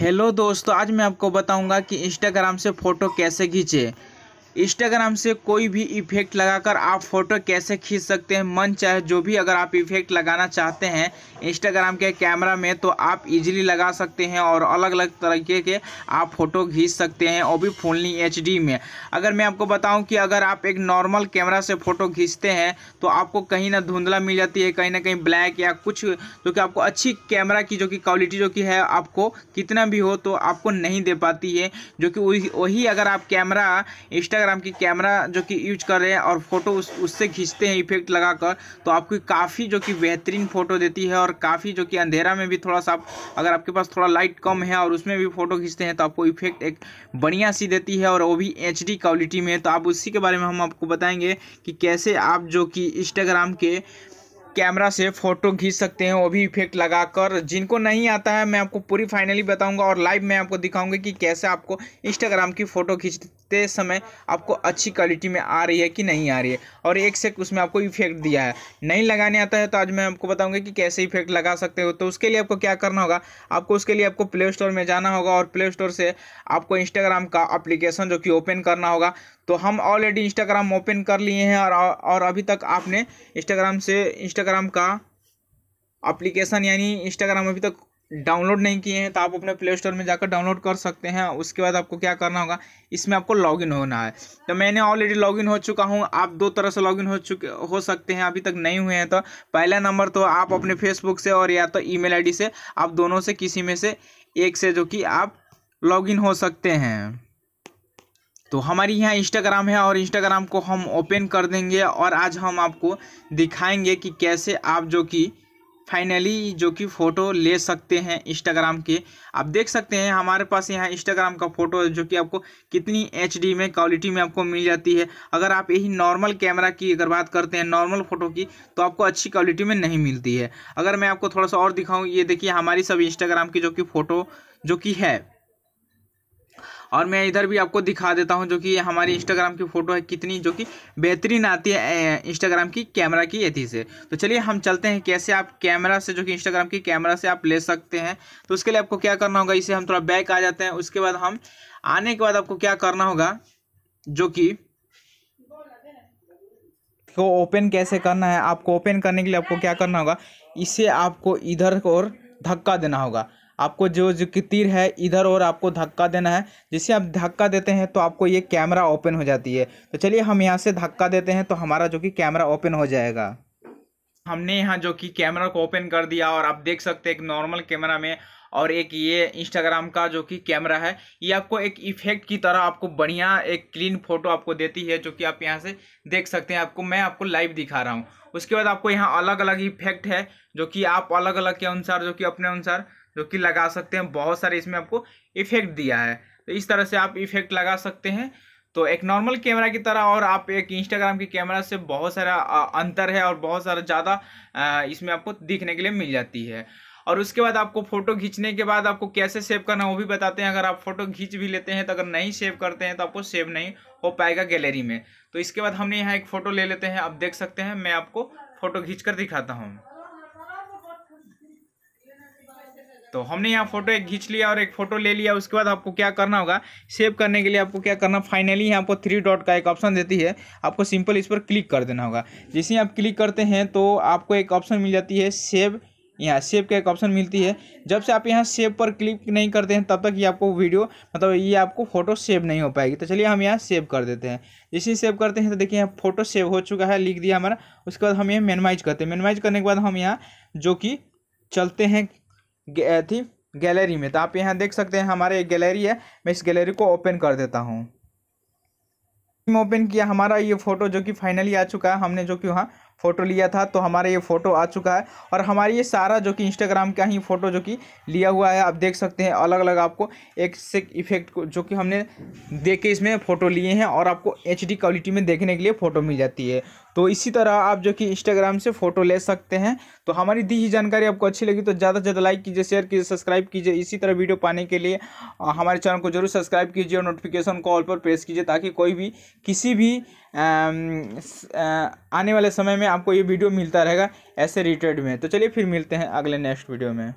hello दोस्तों आज मैं आपको बताऊंगा कि इंस्टाग्राम से फ़ोटो कैसे खींचे इंस्टाग्राम से कोई भी इफेक्ट लगाकर आप फोटो कैसे खींच सकते हैं मन चाहे जो भी अगर आप इफेक्ट लगाना चाहते हैं इंस्टाग्राम के कैमरा में तो आप इजीली लगा सकते हैं और अलग अलग तरीके के आप फोटो खींच सकते हैं और भी फुल्ली एच में अगर मैं आपको बताऊं कि अगर आप एक नॉर्मल कैमरा से फ़ोटो खींचते हैं तो आपको कहीं ना धुंधला मिल जाती है कहीं ना कहीं ब्लैक या कुछ जो कि आपको अच्छी कैमरा की जो कि क्वालिटी जो कि है आपको कितना भी हो तो आपको नहीं दे पाती है जो कि वही अगर आप कैमरा इंस्टा इंस्टाग्राम की कैमरा जो कि यूज कर रहे हैं और फोटो उस उससे खींचते हैं इफेक्ट लगाकर तो आपकी काफ़ी जो कि बेहतरीन फ़ोटो देती है और काफ़ी जो कि अंधेरा में भी थोड़ा सा आप अगर आपके पास थोड़ा लाइट कम है और उसमें भी फ़ोटो खींचते हैं तो आपको इफेक्ट एक बढ़िया सी देती है और वो भी एच क्वालिटी में तो आप उसी के बारे में हम आपको बताएंगे कि कैसे आप जो कि इंस्टाग्राम के कैमरा से फ़ोटो खींच सकते हैं वो भी इफेक्ट लगाकर जिनको नहीं आता है मैं आपको पूरी फाइनली बताऊंगा और लाइव मैं आपको दिखाऊंगा कि कैसे आपको इंस्टाग्राम की फ़ोटो खींचते समय आपको अच्छी क्वालिटी में आ रही है कि नहीं आ रही है और एक से उसमें आपको इफेक्ट दिया है नहीं लगाने आता है तो आज मैं आपको बताऊँगा कि कैसे इफेक्ट लगा सकते हो तो उसके लिए आपको क्या करना होगा आपको उसके लिए आपको प्ले स्टोर में जाना होगा और प्ले स्टोर से आपको इंस्टाग्राम का अप्लीकेशन जो कि ओपन करना होगा तो हम ऑलरेडी इंस्टाग्राम ओपन कर लिए हैं और और अभी तक आपने इंस्टाग्राम से इंस्टाग्राम का अप्लीकेशन यानी इंस्टाग्राम अभी तक डाउनलोड नहीं किए हैं तो आप अपने प्ले स्टोर में जाकर डाउनलोड कर सकते हैं उसके बाद आपको क्या करना होगा इसमें आपको लॉगिन होना है तो मैंने ऑलरेडी लॉगिन हो चुका हूँ आप दो तरह से लॉगिन हो चुके हो सकते हैं अभी तक नहीं हुए हैं तो पहला नंबर तो आप अपने फेसबुक से और या तो ई मेल से आप दोनों से किसी में से एक से जो कि आप लॉगिन हो सकते हैं तो हमारी यहाँ इंस्टाग्राम है और इंस्टाग्राम को हम ओपन कर देंगे और आज हम आपको दिखाएंगे कि कैसे आप जो कि फाइनली जो कि फ़ोटो ले सकते हैं इंस्टाग्राम के आप देख सकते हैं हमारे पास यहाँ इंस्टाग्राम का फ़ोटो है जो कि आपको कितनी एच में क्वालिटी में आपको मिल जाती है अगर आप यही नॉर्मल कैमरा की अगर बात करते हैं नॉर्मल फ़ोटो की तो आपको अच्छी क्वालिटी में नहीं मिलती है अगर मैं आपको थोड़ा सा और दिखाऊँ ये देखिए हमारी सब इंस्टाग्राम की जो कि फ़ोटो जो कि है और मैं इधर भी आपको दिखा देता हूँ जो कि हमारी इंस्टाग्राम की फ़ोटो है कितनी जो कि बेहतरीन आती है इंस्टाग्राम की कैमरा की यथी से तो चलिए हम चलते हैं कैसे आप कैमरा से जो कि इंस्टाग्राम की कैमरा से आप ले सकते हैं तो उसके लिए आपको क्या करना होगा इसे हम थोड़ा बैक आ जाते हैं उसके बाद हम आने के बाद आपको क्या करना होगा जो कि को तो ओपन कैसे करना है आपको ओपन करने के लिए आपको क्या करना होगा इसे आपको इधर और धक्का देना होगा आपको जो जो कि तीर है इधर और आपको धक्का देना है जिसे आप धक्का देते हैं तो आपको ये कैमरा ओपन हो जाती है तो चलिए हम यहाँ से धक्का देते हैं तो हमारा जो कि कैमरा ओपन हो जाएगा हमने यहाँ जो कि कैमरा को ओपन कर दिया और आप देख सकते हैं एक नॉर्मल कैमरा में और एक ये इंस्टाग्राम का जो कि कैमरा है ये आपको एक इफेक्ट की तरह आपको बढ़िया एक क्लीन फोटो आपको देती है जो कि आप यहाँ से देख सकते हैं आपको मैं आपको लाइव दिखा रहा हूँ उसके बाद आपको यहाँ अलग अलग इफेक्ट है जो कि आप अलग अलग के अनुसार जो कि अपने अनुसार जो कि लगा सकते हैं बहुत सारे इसमें आपको इफेक्ट दिया है तो इस तरह से आप इफेक्ट लगा सकते हैं तो एक नॉर्मल कैमरा की तरह और आप एक इंस्टाग्राम की कैमरा से बहुत सारा अंतर है और बहुत सारा ज़्यादा इसमें आपको दिखने के लिए मिल जाती है और उसके बाद आपको फ़ोटो खींचने के बाद आपको कैसे सेव करना वो भी बताते हैं अगर आप फ़ोटो खींच भी लेते हैं तो अगर नहीं सेव करते हैं तो आपको सेव नहीं हो पाएगा गैलरी में तो इसके बाद हमने यहाँ एक फ़ोटो ले लेते हैं आप देख सकते हैं मैं आपको फ़ोटो खींच कर दिखाता हूँ तो हमने यहाँ फोटो एक खींच लिया और एक फोटो ले लिया उसके बाद आपको क्या करना होगा सेव करने के लिए आपको क्या करना फाइनली यहाँ पर थ्री डॉट का एक ऑप्शन देती है आपको सिंपल इस पर क्लिक कर देना होगा जैसे आप क्लिक करते हैं तो आपको एक ऑप्शन मिल जाती है सेव यहाँ सेव का एक ऑप्शन मिलती है जब से आप यहाँ सेव पर क्लिक नहीं करते हैं तब तक ये आपको वीडियो मतलब ये आपको फोटो सेव नहीं हो पाएगी तो चलिए हम यहाँ सेव कर देते हैं जैसे सेव करते हैं तो देखिए यहाँ फोटो सेव हो चुका है लिख दिया हमारा उसके बाद हम यहाँ मेनमाइज करते हैं मेनमाइज करने के बाद हम यहाँ जो कि चलते हैं थी गैलरी में तो आप यहाँ देख सकते हैं हमारे एक गैलरी है मैं इस गैलरी को ओपन कर देता हूँ ओपन किया हमारा ये फ़ोटो जो कि फाइनली आ चुका है हमने जो कि वहाँ फ़ोटो लिया था तो हमारा ये फ़ोटो आ चुका है और हमारी ये सारा जो कि इंस्टाग्राम का ही फ़ोटो जो कि लिया हुआ है आप देख सकते हैं अलग अलग आपको एक से इफेक्ट को जो कि हमने दे के इसमें फ़ोटो लिए हैं और आपको एच क्वालिटी में देखने के लिए फ़ोटो मिल जाती है तो इसी तरह आप जो कि इंस्टाग्राम से फ़ोटो ले सकते हैं तो हमारी दी ही जानकारी आपको अच्छी लगी तो ज़्यादा से ज़्यादा लाइक कीजिए शेयर कीजिए सब्सक्राइब कीजिए इसी तरह वीडियो पाने के लिए हमारे चैनल को जरूर सब्सक्राइब कीजिए और नोटिफिकेशन कॉल पर प्रेस कीजिए ताकि कोई भी किसी भी आने वाले समय में आपको ये वीडियो मिलता रहेगा ऐसे रिलेटेड में तो चलिए फिर मिलते हैं अगले नेक्स्ट वीडियो में